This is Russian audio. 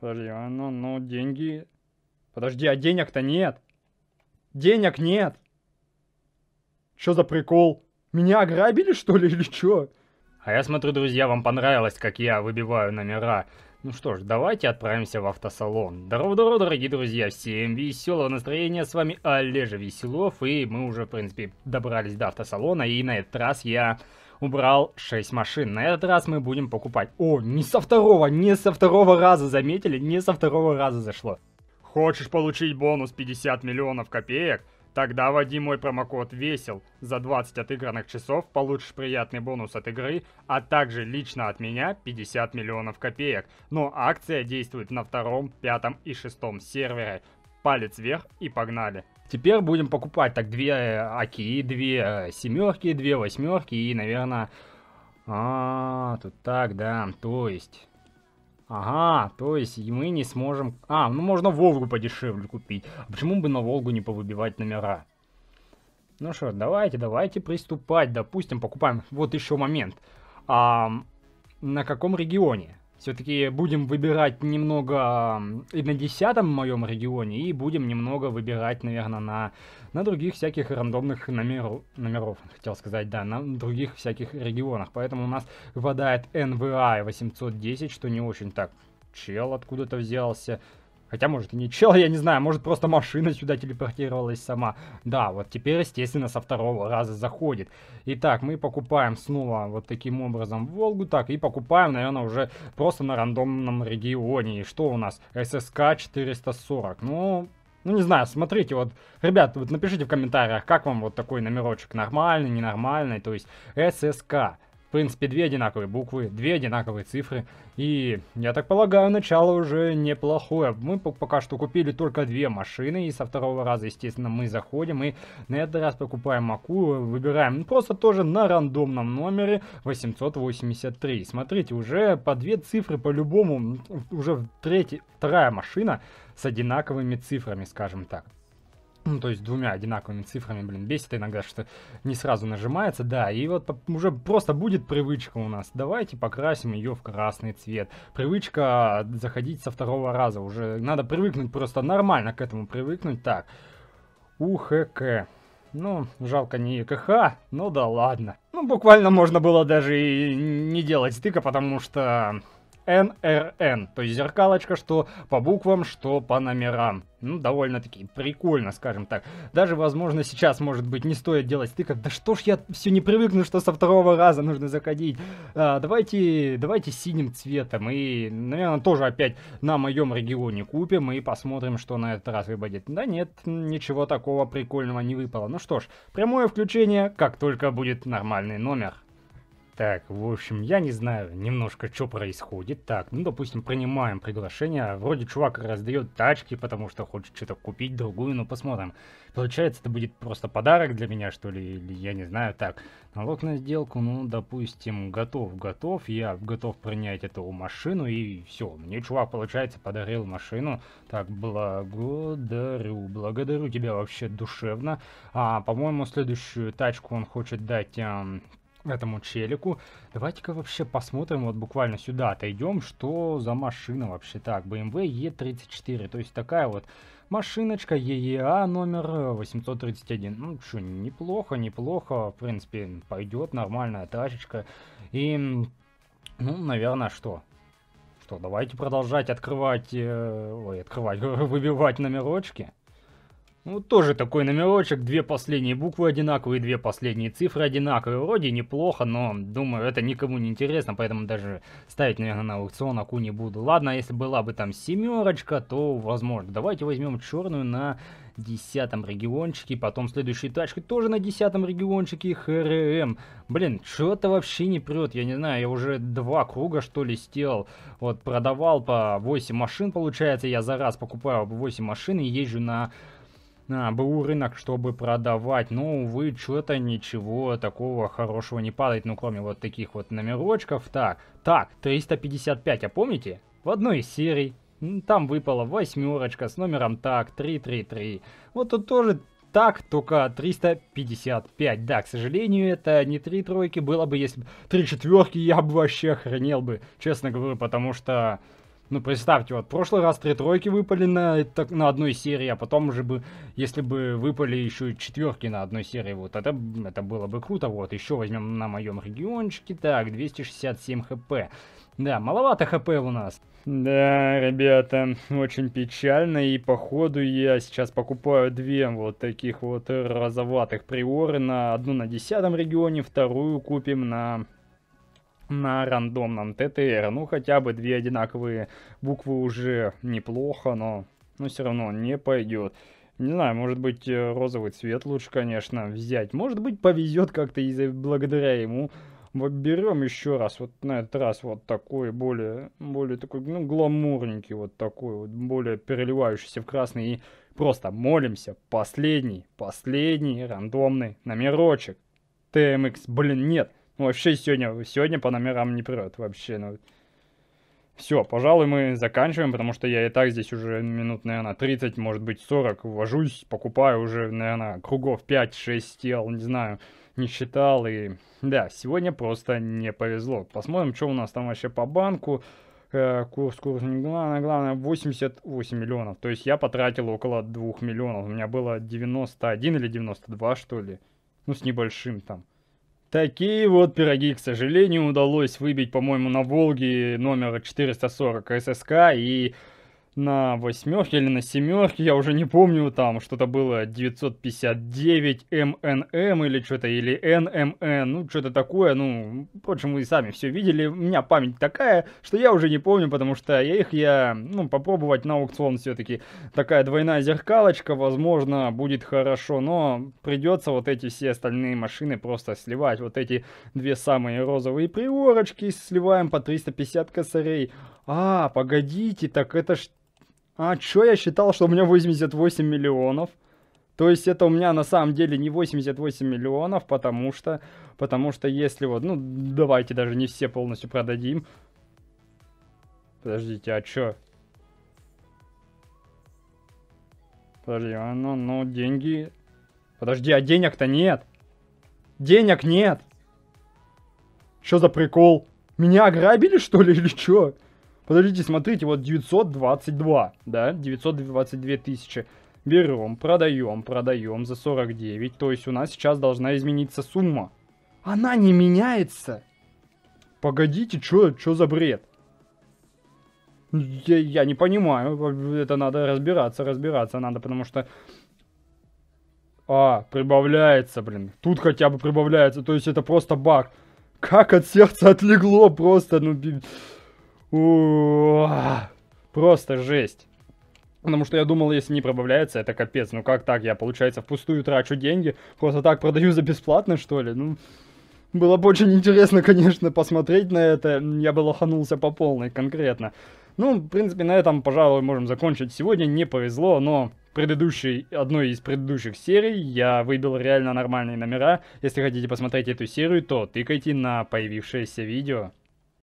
Подожди, а ну, ну, деньги... Подожди, а денег-то нет. Денег нет. Чё за прикол? Меня ограбили, что ли, или чё? А я смотрю, друзья, вам понравилось, как я выбиваю номера. Ну что ж, давайте отправимся в автосалон. Здорово-здорово, дорогие друзья, всем веселого настроения, с вами Олежа Веселов, и мы уже, в принципе, добрались до автосалона, и на этот раз я убрал 6 машин. На этот раз мы будем покупать. О, не со второго, не со второго раза, заметили? Не со второго раза зашло. Хочешь получить бонус 50 миллионов копеек? Тогда вводи мой промокод «Весел». За 20 отыгранных часов получишь приятный бонус от игры, а также лично от меня 50 миллионов копеек. Но акция действует на втором, пятом и шестом сервере палец вверх и погнали. Теперь будем покупать так две оки, две семерки, две восьмерки и, наверное... А, тут так, да, то есть... Ага, то есть мы не сможем... А, ну можно Волгу подешевле купить. А почему бы на Волгу не повыбивать номера? Ну что, давайте, давайте приступать. Допустим, покупаем... Вот еще момент. А, на каком регионе? Все-таки будем выбирать немного и на десятом моем регионе, и будем немного выбирать, наверное, на, на других всяких рандомных номеров, номеров, хотел сказать, да, на других всяких регионах. Поэтому у нас выпадает НВА 810, что не очень так чел откуда-то взялся. Хотя, может, и не чел, я не знаю, может, просто машина сюда телепортировалась сама. Да, вот теперь, естественно, со второго раза заходит. Итак, мы покупаем снова вот таким образом Волгу, так, и покупаем, наверное, уже просто на рандомном регионе. И что у нас? ССК 440. Ну, ну, не знаю, смотрите, вот, ребят, вот напишите в комментариях, как вам вот такой номерочек, нормальный, ненормальный, то есть ССК. В принципе, две одинаковые буквы, две одинаковые цифры. И, я так полагаю, начало уже неплохое. Мы пока что купили только две машины, и со второго раза, естественно, мы заходим и на этот раз покупаем Маку, выбираем ну, просто тоже на рандомном номере 883. Смотрите, уже по две цифры по-любому, уже третья, вторая машина с одинаковыми цифрами, скажем так ну, то есть двумя одинаковыми цифрами, блин, бесит иногда, что не сразу нажимается, да, и вот уже просто будет привычка у нас, давайте покрасим ее в красный цвет, привычка заходить со второго раза, уже надо привыкнуть просто нормально к этому, привыкнуть так, УХК, ну, жалко не КХ, ну да ладно, ну буквально можно было даже и не делать стыка, потому что NRN, то есть зеркалочка, что по буквам, что по номерам. Ну, довольно-таки прикольно, скажем так. Даже, возможно, сейчас, может быть, не стоит делать тыков. Да что ж я все не привыкну, что со второго раза нужно заходить. А, давайте, давайте синим цветом. И, наверное, тоже опять на моем регионе купим и посмотрим, что на этот раз выпадет. Да нет, ничего такого прикольного не выпало. Ну что ж, прямое включение, как только будет нормальный номер. Так, в общем, я не знаю немножко, что происходит. Так, ну, допустим, принимаем приглашение. Вроде чувак раздает тачки, потому что хочет что-то купить другую, но ну, посмотрим. Получается, это будет просто подарок для меня, что ли, или я не знаю. Так, налог на сделку, ну, допустим, готов, готов. Я готов принять эту машину, и все. Мне чувак, получается, подарил машину. Так, благодарю, благодарю тебя вообще душевно. А, по-моему, следующую тачку он хочет дать этому челику. Давайте-ка вообще посмотрим, вот буквально сюда отойдем, что за машина вообще. Так, BMW E34, эм то есть такая вот машиночка EEA а номер 831. Ну, что, неплохо, неплохо, в принципе, пойдет, нормальная тачечка. И, ну, наверное, что? Что, давайте продолжать открывать, э, ой, открывать, выбивать номерочки. Ну, тоже такой номерочек, две последние буквы одинаковые, две последние цифры одинаковые. Вроде неплохо, но, думаю, это никому не интересно, поэтому даже ставить, наверное, на аукцион Аку не буду. Ладно, если была бы там семерочка, то возможно. Давайте возьмем черную на десятом региончике, потом следующие тачки тоже на десятом региончике, ХРМ. Блин, что-то вообще не прет, я не знаю, я уже два круга что ли сделал, вот продавал по 8 машин получается, я за раз покупаю 8 машин и езжу на а, БУ рынок, чтобы продавать. Но, ну, увы, что-то ничего такого хорошего не падает, ну, кроме вот таких вот номерочков. Так, так, 355, а помните? В одной из серий там выпала восьмерочка с номером так, 333. Вот тут тоже так, только 355. Да, к сожалению, это не три тройки, было бы, если бы три четверки, я бы вообще охренел бы, честно говорю, потому что... Ну, представьте, вот прошлый раз три тройки выпали на, так, на одной серии, а потом уже бы, если бы выпали еще четверки на одной серии, вот это, это было бы круто. Вот, еще возьмем на моем региончике, так, 267 хп. Да, маловато хп у нас. Да, ребята, очень печально, и походу я сейчас покупаю две вот таких вот розоватых приоры, на одну на десятом регионе, вторую купим на на рандомном ТТР. Ну, хотя бы две одинаковые буквы уже неплохо, но, но все равно не пойдет. Не знаю, может быть, э, розовый цвет лучше, конечно, взять. Может быть, повезет как-то из-за благодаря ему. Вот берем еще раз, вот на этот раз вот такой, более, более такой, ну, гламурненький вот такой, вот более переливающийся в красный. И просто молимся. Последний, последний рандомный номерочек. ТМХ, блин, нет вообще сегодня, сегодня по номерам не прет вообще. Ну, все, пожалуй, мы заканчиваем, потому что я и так здесь уже минут, наверное, 30, может быть, 40 ввожусь покупаю уже, наверное, кругов 5-6 тел, не знаю, не считал. И да, сегодня просто не повезло. Посмотрим, что у нас там вообще по банку. Э, курс, курс, главное, а главное, 88 миллионов. То есть я потратил около 2 миллионов. У меня было 91 или 92, что ли. Ну, с небольшим там. Такие вот пироги, к сожалению, удалось выбить, по-моему, на Волге номер 440 ССК и на восьмерке или на семерке, я уже не помню, там что-то было 959 МНМ эм или что-то, или НМН, эм ну что-то такое, ну, впрочем, вы сами все видели, у меня память такая, что я уже не помню, потому что я их я, ну, попробовать на аукцион все-таки, такая двойная зеркалочка, возможно, будет хорошо, но придется вот эти все остальные машины просто сливать, вот эти две самые розовые приорочки сливаем по 350 косарей, а, погодите, так это ж а чё я считал, что у меня 88 миллионов? То есть это у меня на самом деле не 88 миллионов, потому что, потому что если вот, ну давайте даже не все полностью продадим. Подождите, а чё? Подожди, а ну, ну деньги... Подожди, а денег-то нет. Денег нет. Чё за прикол? Меня ограбили, что ли, или чё? Подождите, смотрите, вот 922, да, 922 тысячи. Берем, продаем, продаем за 49. То есть у нас сейчас должна измениться сумма. Она не меняется. Погодите, что чё, за бред? Я, я не понимаю. Это надо разбираться, разбираться надо, потому что... А, прибавляется, блин. Тут хотя бы прибавляется. То есть это просто баг. Как от сердца отлегло просто, ну... Просто жесть. Потому что я думал, если не пробавляется, это капец. Ну как так? Я, получается, впустую трачу деньги, просто так продаю за бесплатно, что ли? Ну, было бы очень интересно, конечно, посмотреть на это. Я бы лоханулся по полной конкретно. Ну, в принципе, на этом, пожалуй, можем закончить. Сегодня не повезло, но предыдущей, одной из предыдущих серий я выбил реально нормальные номера. Если хотите посмотреть эту серию, то тыкайте на появившееся видео.